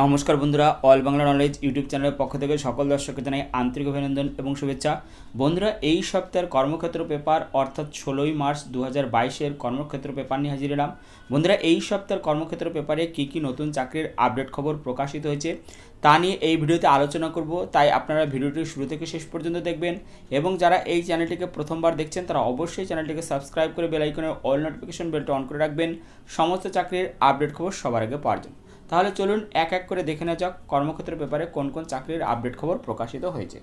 নমস্কার বন্ধুরা all Bangla knowledge YouTube চ্যানেলের পক্ষ থেকে সকল দর্শককে জানাই আন্তরিক অভিনন্দন এবং শুভেচ্ছা বন্ধুরা এই সপ্তাহের কর্মক্ষেত্র পেপার অর্থাৎ ষোলোই মার্চ দু হাজার বাইশের কর্মক্ষেত্র পেপার নিয়ে হাজির এলাম বন্ধুরা এই সপ্তাহের কর্মক্ষেত্র পেপারে কী কী নতুন চাকরির আপডেট খবর প্রকাশিত হয়েছে তা নিয়ে এই ভিডিওতে আলোচনা করব তাই আপনারা ভিডিওটি শুরু থেকে শেষ পর্যন্ত দেখবেন এবং যারা এই চ্যানেলটিকে প্রথমবার দেখছেন তারা অবশ্যই চ্যানেলটিকে সাবস্ক্রাইব করে বেলাইকনের অল নোটিফিকেশন বেলটা অন করে রাখবেন সমস্ত চাকরির আপডেট খবর সবার আগে পাওয়ার জন্য তাহলে চলুন এক এক করে দেখে নেওয়া যাক কর্মক্ষেত্রের ব্যাপারে কোন কোন চাকরির আপডেট খবর প্রকাশিত হয়েছে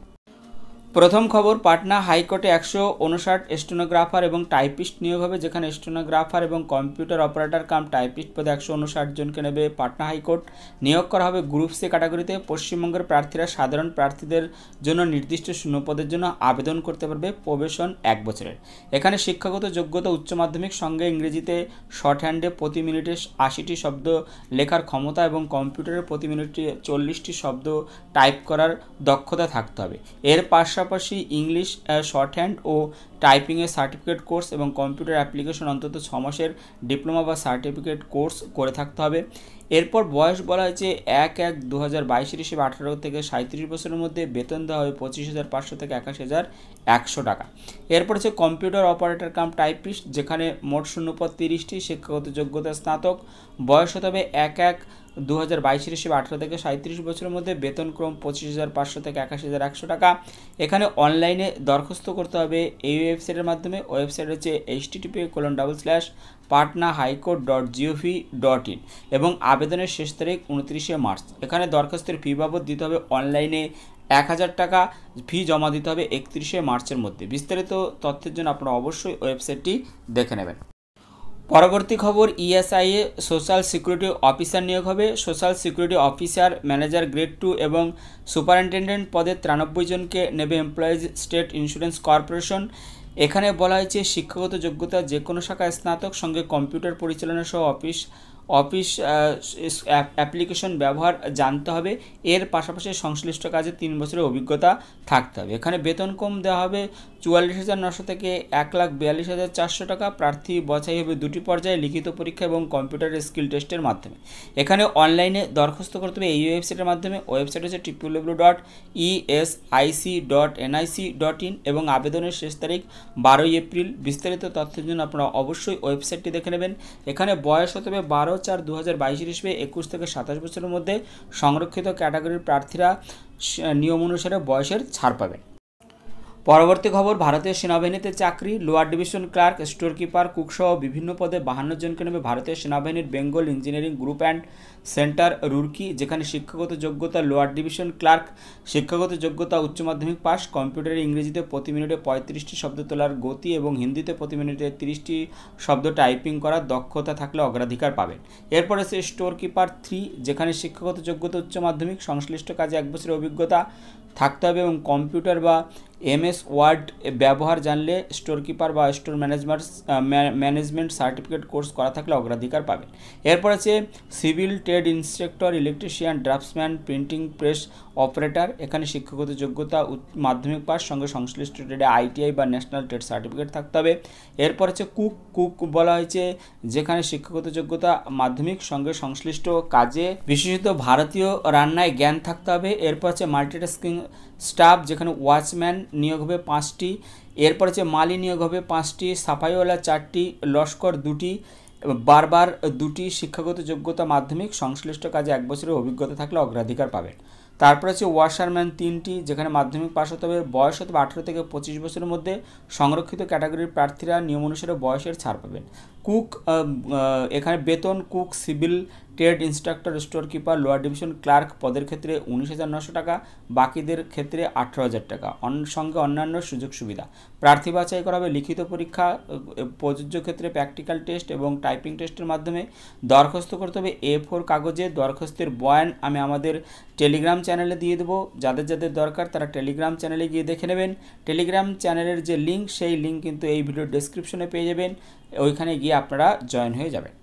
প্রথম খবর পাটনা হাইকোর্টে একশো উনষাট স্টেনোগ্রাফার এবং টাইপিস্ট নিয়োগ হবে যেখানে স্টেনোগ্রাফার এবং কম্পিউটার অপারেটর কাম টাইপিস্ট পদে একশো উনষাট জনকে নেবে পাটনা হাইকোর্ট নিয়োগ করা হবে গ্রুপ সি ক্যাটাগরিতে পশ্চিমবঙ্গের প্রার্থীরা সাধারণ প্রার্থীদের জন্য নির্দিষ্ট শূন্য পদের জন্য আবেদন করতে পারবে প্রবেশন এক বছরের এখানে শিক্ষাগত যোগ্যতা উচ্চ মাধ্যমিক সঙ্গে ইংরেজিতে শর্ট হ্যান্ডে প্রতি মিনিটে আশিটি শব্দ লেখার ক্ষমতা এবং কম্পিউটারে প্রতি মিনিটে চল্লিশটি শব্দ টাইপ করার দক্ষতা থাকতে হবে এর পাশা পাশাপাশি ইংলিশ শর্ট হ্যান্ড ও টাইপিংয়ের সার্টিফিকেট কোর্স এবং কম্পিউটার অ্যাপ্লিকেশন অন্তত ছ মাসের ডিপ্লোমা বা সার্টিফিকেট কোর্স করে থাকতে হবে এরপর বয়স বলা হয়েছে এক এক দু হাজার বাইশের হিসেবে আঠারো থেকে সাঁত্রিশ বছরের মধ্যে বেতন দেওয়া হবে পঁচিশ হাজার পাঁচশো থেকে একাশি হাজার একশো টাকা এরপর হচ্ছে কম্পিউটার অপারেটর কাম টাইপিস্ট যেখানে মোট শূন্যপদ তিরিশটি শিক্ষাগত যোগ্যতা স্নাতক বয়স হতে হবে এক এক দু হাজার বাইশের হিসেবে আঠারো থেকে সাঁত্রিশ বছরের মধ্যে বেতনক্রম পঁচিশ হাজার পাঁচশো থেকে একাশি হাজার একশো টাকা এখানে অনলাইনে দরখাস্ত করতে হবে এই ওয়েবসাইটের মাধ্যমে ওয়েবসাইট হচ্ছে HTTP colon double slash Patna high court dot GOV dot in এবং আবেদনের শেষ তারিখ উনত্রিশে মার্চ এখানে দরখাস্তের ফি বাবদ দিতে হবে অনলাইনে এক হাজার টাকা ফি জমা দিতে হবে একত্রিশে মার্চের মধ্যে বিস্তারিত তথ্যের জন্য আপনারা অবশ্যই ওয়েবসাইটটি দেখে নেবেন পরবর্তী খবর ইএসআইএ সোশ্যাল সিকিউরিটি অফিসার নিয়োগ হবে social security officer manager grade two এবং সুপারিনটেন্ডেন্ট পদে তিরানব্বই জনকে নেবে এমপ্লয়িজ স্টেট ইন্স্যুরেন্স কর্পোরেশন এখানে বলা হয়েছে শিক্ষাগত যোগ্যতা যে কোনো শাখায় স্নাতক সঙ্গে কম্পিউটার পরিচালনা সহ অফিস অফিস অ্যাপ্লিকেশন ব্যবহার জানতে হবে এর পাশাপাশি সংশ্লিষ্ট কাজে তিন বছরের অভিজ্ঞতা থাকতে হবে এখানে বেতন কম দেওয়া হবে চুয়াল্লিশ হাজার নশো থেকে এক লাখ বিয়াল্লিশ হাজার চারশো টাকা প্রার্থী বছাই হবে দুটি পর্যায়ে লিখিত পরীক্ষা এবং কম্পিউটার স্কিল টেস্টের মাধ্যমে এখানে অনলাইনে দরখাস্ত করতে হবে এই ওয়েবসাইটের মাধ্যমে ওয়েবসাইট হচ্ছে WWW dot ESIC dot NIC dot in এবং আবেদনের শেষ তারিখ বারোই এপ্রিল বিস্তারিত তথ্যের জন্য আপনারা অবশ্যই ওয়েবসাইটটি দেখে নেবেন এখানে বয়স হতে হবে বারো চার দু হাজার বাইশের হিসেবে একুশ থেকে সাতাশ বছরের মধ্যে সংরক্ষিত ক্যাটাগরির প্রার্থীরা নিয়ম অনুসারে বয়সের ছাড় পাবেন পরবর্তী খবর ভারতীয় সেনাবাহিনীতে চাকরি lower division clerk store keeper কুকসহ বিভিন্ন পদে বাহান্ন জনকে নেবে ভারতীয় সেনাবাহিনীর Bengal engineering group and centre Roorkee যেখানে শিক্ষাগত যোগ্যতা লোয়ার ডিভিশন ক্লার্ক শিক্ষাগত যোগ্যতা উচ্চ মাধ্যমিক পাস কম্পিউটারে ইংরেজিতে প্রতি মিনিটে পঁয়ত্রিশটি শব্দ তোলার গতি এবং হিন্দিতে প্রতি মিনিটে তিরিশটি শব্দ টাইপিং করার দক্ষতা থাকলে অগ্রাধিকার পাবেন এরপরে সে স্টোর কিপার থ্রি যেখানে শিক্ষাগত যোগ্যতা উচ্চ মাধ্যমিক সংশ্লিষ্ট কাজে এক বছরের অভিজ্ঞতা থাকতে হবে এবং কম্পিউটার বা এমএস ওয়ার্ড ব্যবহার জানলে স্টোর কিপার বা store management management certificate course করা থাকলে অগ্রাধিকার পাবেন এরপর আছে civil trade instructor electrician draftsman printing press operator এখানে শিক্ষাগত যোগ্যতা মাধ্যমিক পাস সঙ্গে সংশ্লিষ্ট ট্রেডে আইটিআই বা ন্যাশনাল ট্রেড সার্টিফিকেট থাকতে হবে এরপর আছে কুক কুক বলা হয়েছে যেখানে শিক্ষাগত যোগ্যতা মাধ্যমিক সঙ্গে সংশ্লিষ্ট কাজে বিশেষত ভারতীয় রান্নায় জ্ঞান থাকতে হবে এরপর আছে মাল্টিটাস্কিং স্টাফ যেখানে ওয়াচম্যান নিয়োগ হবে পাঁচটি এরপর হচ্ছে মালি নিয়োগ হবে পাঁচটি সাফাইওয়ালা চারটি লস্কর দুটি বারবার দুটি শিক্ষাগত যোগ্যতা মাধ্যমিক সংশ্লিষ্ট কাজে এক বছরের অভিজ্ঞতা থাকলে অগ্রাধিকার পাবেন তারপর আছে ওয়াশারম্যান তিনটি যেখানে মাধ্যমিক পাশ হতে হবে বয়স হতে আঠারো থেকে পঁচিশ বছরের মধ্যে সংরক্ষিত ক্যাটাগরির প্রার্থীরা নিয়ম অনুসারে বয়সের ছাড় পাবেন কুক এখানে বেতন cook civil trade instructor store keeper lower division clerk পদের ক্ষেত্রে উনিশ হাজার নশো টাকা বাকিদের ক্ষেত্রে আঠেরো হাজার টাকা সঙ্গে অন্যান্য সুযোগ সুবিধা প্রার্থী বাছাই করা হবে লিখিত পরীক্ষা প্রযোজ্য ক্ষেত্রে প্র্যাকটিক্যাল টেস্ট এবং টাইপিং টেস্টের মাধ্যমে দরখাস্ত করতে হবে এ ফোর কাগজে দরখাস্তের বয়ান আমি আমাদের টেলিগ্রাম চ্যানেলে দিয়ে দেবো যাদের যাদের দরকার তারা টেলিগ্রাম চ্যানেলে গিয়ে দেখে নেবেন টেলিগ্রাম চ্যানেলের যে লিঙ্ক সেই লিঙ্ক কিন্তু এই ভিডিও ডেসক্রিপশনে পেয়ে যাবেন ওইখানে গিয়ে আপনারা জয়েন হয়ে যাবেন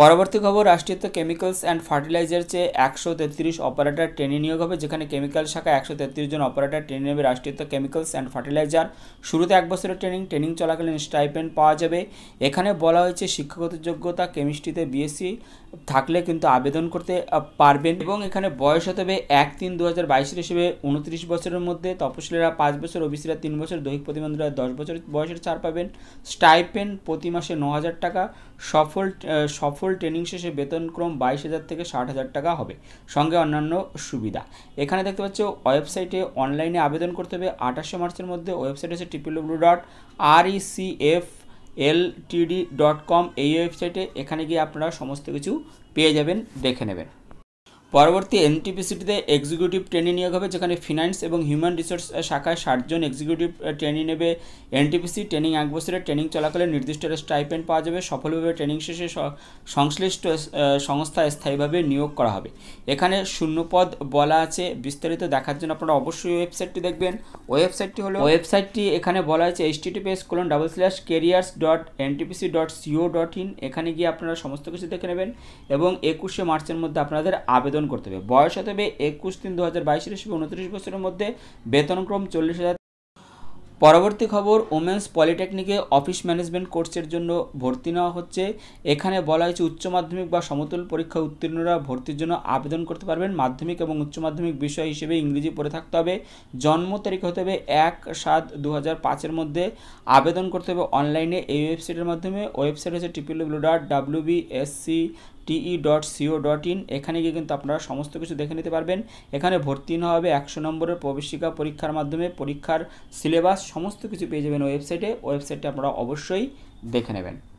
পরবর্তী খবর রাষ্ট্রীয়ত্ব কেমিক্যালস অ্যান্ড ফার্টিলাইজার চেয়ে একশো তেত্রিশ অপারেটার ট্রেনে নিয়োগ হবে যেখানে কেমিক্যাল শাখা একশো তেত্রিশ জন অপারেটার ট্রেনে নেবে রাষ্ট্রীয়ত্ব কেমিক্যালস অ্যান্ড ফার্টিলাইজার শুরুতে এক বছরের ট্রেনিং ট্রেনিং চলাকালীন স্টাইপেন্ড পাওয়া যাবে এখানে বলা হয়েছে শিক্ষাগত যোগ্যতা কেমিস্ট্রিতে বিএসসি থাকলে কিন্তু আবেদন করতে পারবেন এবং এখানে বয়স হতে হবে এক তিন দু হাজার বাইশের হিসেবে উনত্রিশ বছরের মধ্যে তপশিলেরা পাঁচ বছর ওবিসিরা তিন বছর দৈহিক প্রতিবন্ধীরা দশ বছর বয়সের ছাড় পাবেন স্টাইপেন প্রতি মাসে ন হাজার টাকা সফল সফল ফোর ট্রেনিং শেষে বেতনক্রম বাইশ হাজার থেকে ষাট হাজার টাকা হবে সঙ্গে অন্যান্য সুবিধা এখানে দেখতে পাচ্ছ ওয়েবসাইটে অনলাইনে আবেদন করতে হবে আঠাশে মার্চের মধ্যে ওয়েবসাইট আছে টিপিডব্লিউ ডট আর ইসিএফ এল টিডি ডট কম এই ওয়েবসাইটে এখানে গিয়ে আপনারা সমস্ত কিছু পেয়ে যাবেন দেখে নেবেন পরবর্তী এনটিপিসিটিতে এক্সিকিউটিভ ট্রেনিং নিয়োগ হবে যেখানে ফিনান্স এবং হিউম্যান রিসোর্স শাখায় ষাটজন এক্সিকিউটিভ ট্রেনিং নেবে এনটিপিসি ট্রেনিং এক বছরের ট্রেনিং চলাকালে নির্দিষ্ট স্টাইপেন্ড পাওয়া যাবে সফলভাবে ট্রেনিং শেষে সংশ্লিষ্ট সংস্থা স্থায়ীভাবে নিয়োগ করা হবে এখানে শূন্যপদ বলা আছে বিস্তারিত দেখার জন্য আপনারা অবশ্যই ওয়েবসাইটটি দেখবেন ওয়েবসাইটটি হলো ওয়েবসাইটটি এখানে বলা আছে https colon double slash careers dot NTPC dot co dot in এখানে গিয়ে আপনারা সমস্ত কিছু দেখে নেবেন এবং একুশে মার্চের মধ্যে আপনাদের আবেদন আবেদন করতে হবে বয়স হতে হবে একুশ তিন দু হাজার বাইশের হিসেবে উনত্রিশ বছরের মধ্যে বেতনক্রম চল্লিশ হাজার পরবর্তী খবর ওমেন্স পলিটেকনিকে অফিস ম্যানেজমেন্ট কোর্সের জন্য ভর্তি নেওয়া হচ্ছে এখানে বলা হয়েছে উচ্চ মাধ্যমিক বা সমতল পরীক্ষা উত্তীর্ণরা ভর্তির জন্য আবেদন করতে পারবেন মাধ্যমিক এবং উচ্চ মাধ্যমিক বিষয় হিসেবে ইংরেজি পড়ে থাকতে হবে জন্ম তারিখ হতে হবে এক সাত দু হাজার পাঁচের মধ্যে আবেদন করতে হবে অনলাইনে এই ওয়েবসাইটের মাধ্যমে ওয়েবসাইট হচ্ছে TPW dot W TE dot co dot in এখানে গিয়ে কিন্তু আপনারা সমস্ত কিছু দেখে নিতে পারবেন এখানে ভর্তি নেওয়া হবে একশো নম্বরের প্রবেশিকা পরীক্ষার মাধ্যমে পরীক্ষার সিলেবাস সমস্ত কিছু পেয়ে যাবেন ওয়েবসাইটে ওয়েবসাইটটা আপনারা অবশ্যই দেখে নেবেন